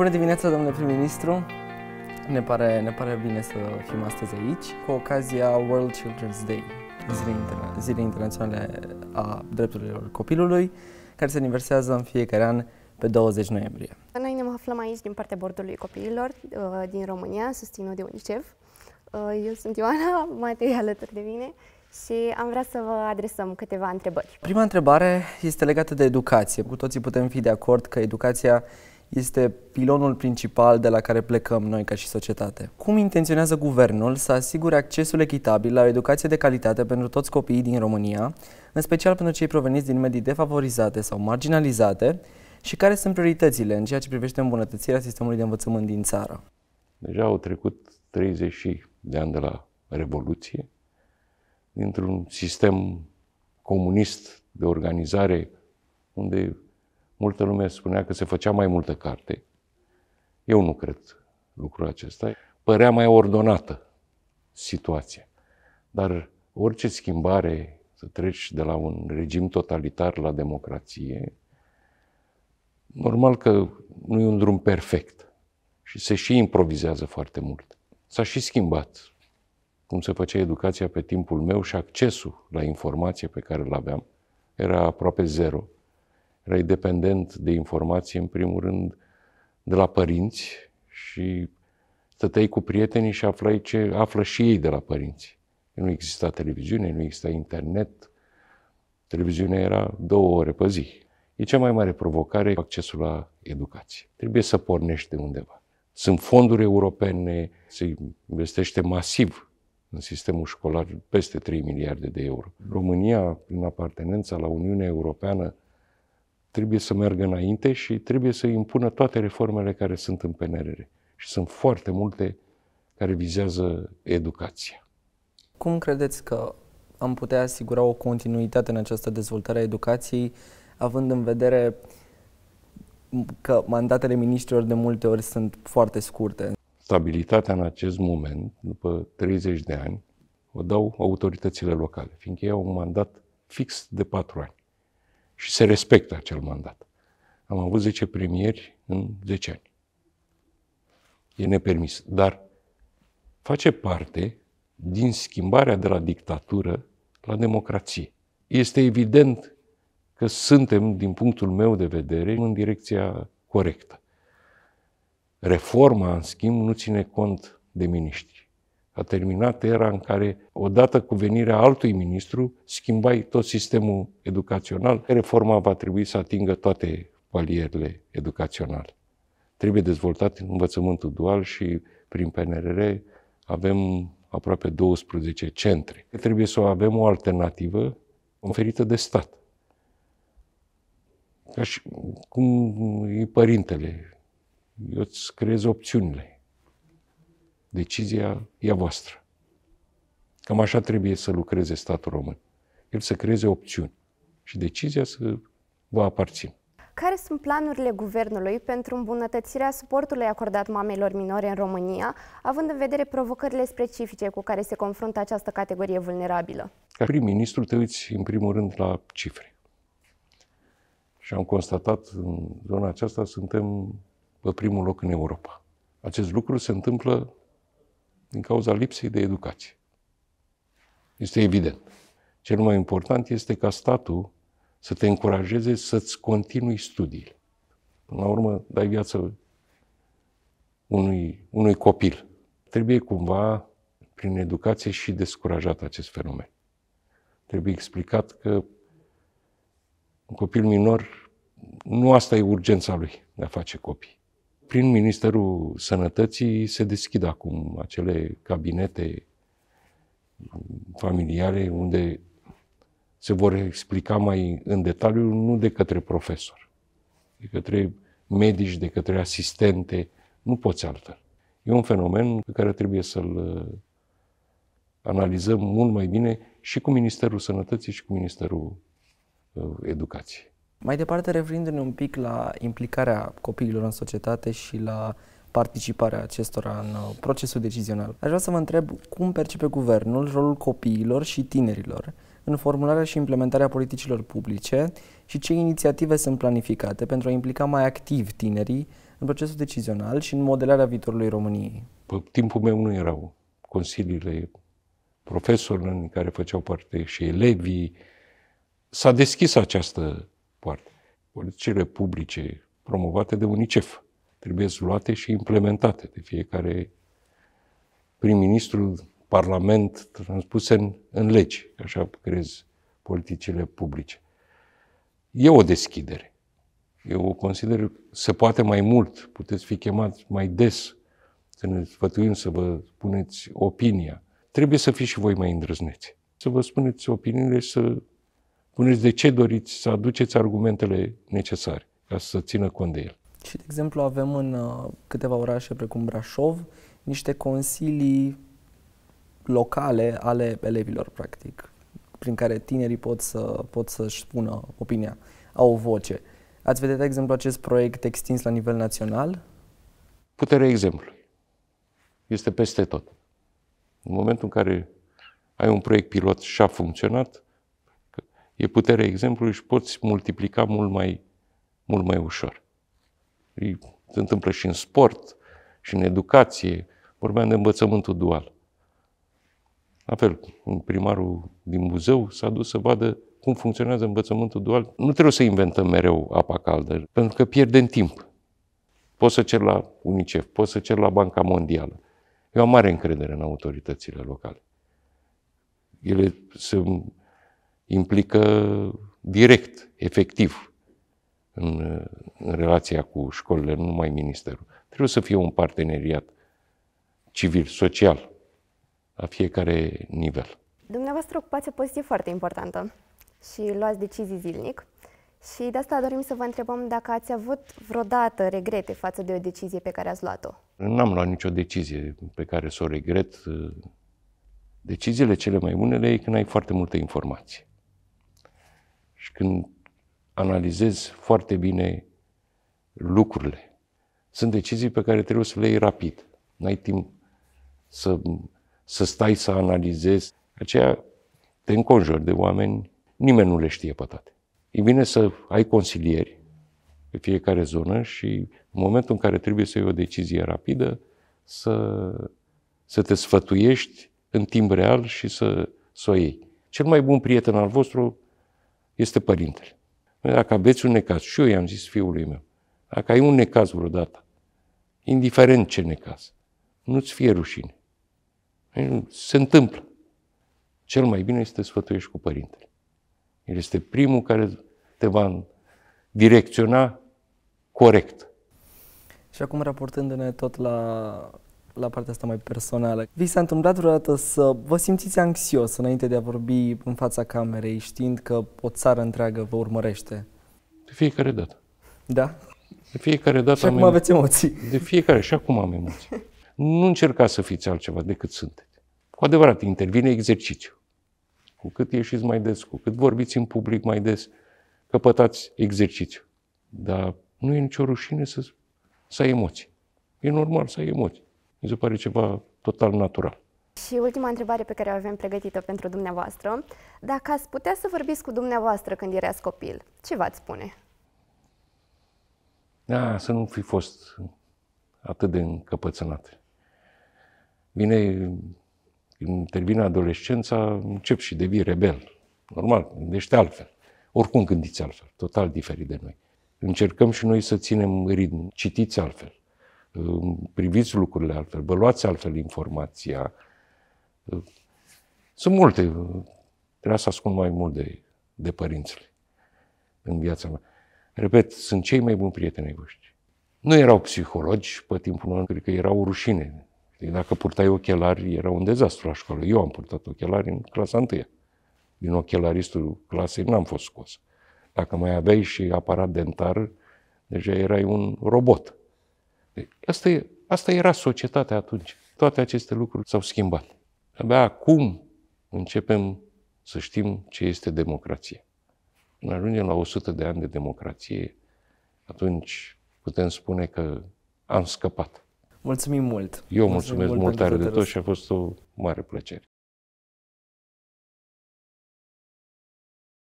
Bună dimineața, domnule prim-ministru! Ne pare, ne pare bine să fim astăzi aici, cu ocazia World Children's Day, Zilei, ah. Interna- Zilei Internaționale a Drepturilor Copilului, care se aniversează în fiecare an pe 20 noiembrie. Noi ne aflăm aici din partea Bordului Copiilor uh, din România, susținut de UNICEF. Uh, eu sunt Ioana, Matei alături de mine și am vrea să vă adresăm câteva întrebări. Prima întrebare este legată de educație. Cu toții putem fi de acord că educația este pilonul principal de la care plecăm noi ca și societate. Cum intenționează guvernul să asigure accesul echitabil la o educație de calitate pentru toți copiii din România, în special pentru cei proveniți din medii defavorizate sau marginalizate, și care sunt prioritățile în ceea ce privește îmbunătățirea sistemului de învățământ din țară? Deja au trecut 30 de ani de la Revoluție, dintr-un sistem comunist de organizare unde Multă lume spunea că se făcea mai multă carte. Eu nu cred lucrul acesta. Părea mai ordonată situația. Dar orice schimbare, să treci de la un regim totalitar la democrație, normal că nu e un drum perfect. Și se și improvizează foarte mult. S-a și schimbat cum se făcea educația pe timpul meu și accesul la informație pe care îl aveam era aproape zero erai dependent de informații, în primul rând, de la părinți și stăteai cu prietenii și aflai ce află și ei de la părinți. Nu exista televiziune, nu exista internet. Televiziunea era două ore pe zi. E cea mai mare provocare accesul la educație. Trebuie să pornești de undeva. Sunt fonduri europene, se investește masiv în sistemul școlar peste 3 miliarde de euro. România, prin apartenența la Uniunea Europeană, trebuie să meargă înainte și trebuie să impună toate reformele care sunt în PNRR. Și sunt foarte multe care vizează educația. Cum credeți că am putea asigura o continuitate în această dezvoltare a educației, având în vedere că mandatele ministrilor de multe ori sunt foarte scurte? Stabilitatea în acest moment, după 30 de ani, o dau autoritățile locale, fiindcă ei au un mandat fix de patru ani și se respectă acel mandat. Am avut 10 premieri în 10 ani. E nepermis. Dar face parte din schimbarea de la dictatură la democrație. Este evident că suntem, din punctul meu de vedere, în direcția corectă. Reforma, în schimb, nu ține cont de miniștri. A terminat era în care, odată cu venirea altui ministru, schimbai tot sistemul educațional. Reforma va trebui să atingă toate palierele educaționale. Trebuie dezvoltat învățământul dual și prin PNRR avem aproape 12 centre. Trebuie să avem o alternativă conferită de stat. Ca și cum e părintele. Eu îți creez opțiunile. Decizia e a voastră. Cam așa trebuie să lucreze statul român. El să creeze opțiuni și decizia să vă aparțin. Care sunt planurile guvernului pentru îmbunătățirea suportului acordat mamelor minore în România, având în vedere provocările specifice cu care se confruntă această categorie vulnerabilă? Ca prim-ministru te uiți în primul rând la cifre. Și am constatat în zona aceasta suntem pe primul loc în Europa. Acest lucru se întâmplă din cauza lipsei de educație. Este evident. Cel mai important este ca statul să te încurajeze să-ți continui studiile. Până la urmă, dai viață unui, unui copil. Trebuie cumva, prin educație, și descurajat acest fenomen. Trebuie explicat că un copil minor, nu asta e urgența lui de a face copii prin Ministerul Sănătății se deschid acum acele cabinete familiale unde se vor explica mai în detaliu, nu de către profesor, de către medici, de către asistente, nu poți altfel. E un fenomen pe care trebuie să-l uh, analizăm mult mai bine și cu Ministerul Sănătății și cu Ministerul uh, Educației. Mai departe, referindu-ne un pic la implicarea copiilor în societate și la participarea acestora în uh, procesul decizional, aș vrea să vă întreb cum percepe guvernul rolul copiilor și tinerilor în formularea și implementarea politicilor publice și ce inițiative sunt planificate pentru a implica mai activ tinerii în procesul decizional și în modelarea viitorului României. Pe timpul meu nu erau consiliile profesorilor în care făceau parte și elevii. S-a deschis această poartă. Politicile publice promovate de UNICEF trebuie luate și implementate de fiecare prim-ministru, parlament, transpuse în, în legi. Așa crezi politicile publice. E o deschidere. Eu o consider, se poate mai mult, puteți fi chemați mai des să ne sfătuim, să vă spuneți opinia. Trebuie să fiți și voi mai îndrăzneți. Să vă spuneți opiniile și să Puneți de ce doriți să aduceți argumentele necesare ca să țină cont de el. Și, de exemplu, avem în uh, câteva orașe precum Brașov niște consilii locale ale elevilor, practic, prin care tinerii pot, să, pot să-și spună opinia, au o voce. Ați vedea, de exemplu, acest proiect extins la nivel național? Puterea exemplului. Este peste tot. În momentul în care ai un proiect pilot și a funcționat, e puterea exemplului și poți multiplica mult mai, mult mai ușor. Se întâmplă și în sport, și în educație. Vorbeam de învățământul dual. La fel, primarul din Buzău s-a dus să vadă cum funcționează învățământul dual. Nu trebuie să inventăm mereu apa caldă, pentru că pierdem timp. Poți să cer la UNICEF, poți să cer la Banca Mondială. Eu am mare încredere în autoritățile locale. Ele se implică direct, efectiv, în, în relația cu școlile, nu numai ministerul. Trebuie să fie un parteneriat civil, social, la fiecare nivel. Dumneavoastră ocupați o poziție foarte importantă și luați decizii zilnic. Și de asta dorim să vă întrebăm dacă ați avut vreodată regrete față de o decizie pe care ați luat-o. N-am luat nicio decizie pe care să o regret. Deciziile cele mai bune le iei când ai foarte multă informație și când analizez foarte bine lucrurile. Sunt decizii pe care trebuie să le iei rapid. N-ai timp să, să stai să analizezi. Aceea te înconjori de oameni, nimeni nu le știe pe toate. E bine să ai consilieri pe fiecare zonă și în momentul în care trebuie să iei o decizie rapidă, să, să te sfătuiești în timp real și să, să o iei. Cel mai bun prieten al vostru este părintele. Dacă aveți un necaz, și eu i-am zis fiului meu, dacă ai un necaz vreodată, indiferent ce necaz, nu-ți fie rușine. Se întâmplă. Cel mai bine este să sfătuiești cu părintele. El este primul care te va direcționa corect. Și acum, raportându-ne tot la la partea asta mai personală. Vi s-a întâmplat vreodată să vă simțiți anxios înainte de a vorbi în fața camerei, știind că o țară întreagă vă urmărește? De fiecare dată. Da? De fiecare dată și am acum aveți emoții. De fiecare, și acum am emoții. Nu încercați să fiți altceva decât sunteți. Cu adevărat, intervine exercițiu. Cu cât ieșiți mai des, cu cât vorbiți în public mai des, căpătați exercițiu. Dar nu e nicio rușine să, să ai emoții. E normal să ai emoții. Mi se pare ceva total natural. Și ultima întrebare pe care o avem pregătită pentru dumneavoastră. Dacă ați putea să vorbiți cu dumneavoastră când erați copil, ce v-ați spune? Da, să nu fi fost atât de încăpățânat. Vine, când termină adolescența, încep și devii rebel. Normal, gândește altfel. Oricum gândiți altfel, total diferit de noi. Încercăm și noi să ținem ritm, citiți altfel priviți lucrurile altfel, vă luați altfel informația. Sunt multe, Trebuie să ascund mai mult de, de părințele în viața mea. Repet, sunt cei mai buni prieteni ai voștri. Nu erau psihologi pe timpul meu, cred că erau rușine. Dacă purtai ochelari, era un dezastru la școală. Eu am purtat ochelari în clasa 1. Din ochelaristul clasei n-am fost scos. Dacă mai aveai și aparat dentar, deja erai un robot. Asta, e, asta era societatea atunci. Toate aceste lucruri s-au schimbat. Abia acum începem să știm ce este democrație. Când ajungem la 100 de ani de democrație, atunci putem spune că am scăpat. Mulțumim mult! Eu mulțumesc mult, mult tare de tot și a fost o mare plăcere.